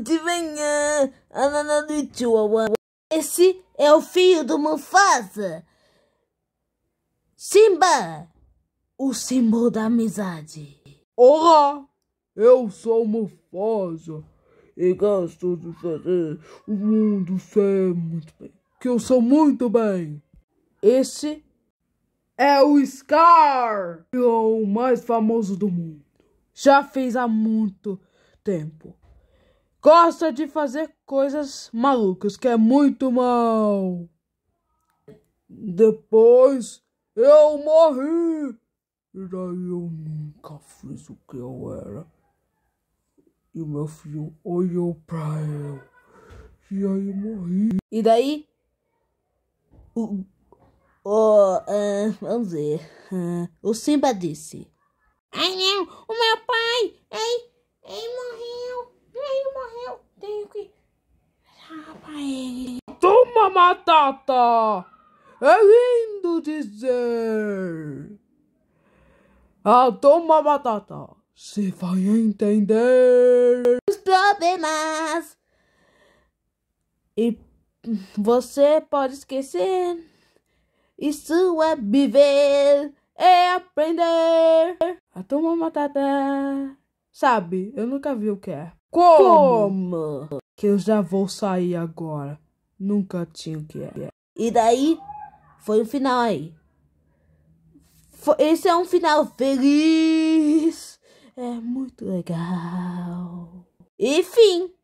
de manhã. Esse é o filho do Mufasa. Simba, o símbolo da amizade. Olá, eu sou Mufasa e gosto de fazer o mundo ser muito bem. Que eu sou muito bem. Esse é o Scar, o mais famoso do mundo. Já fez há muito tempo gosta de fazer coisas malucas, que é muito mal. Depois eu morri. E daí eu nunca fiz o que eu era. E meu filho olhou pra eu. E aí eu morri. E daí. O. O. Uh, vamos ver. Uh, o Simba disse: Ai não, Matata. É lindo dizer. Ah, toma Matata. Se vai entender os problemas. E você pode esquecer. Isso é viver, é aprender. A ah, toma matata. Sabe, eu nunca vi o que é. Como? Como? Que eu já vou sair agora. Nunca tinha que é. E daí foi o um final aí. Foi, esse é um final feliz. É muito legal. E fim.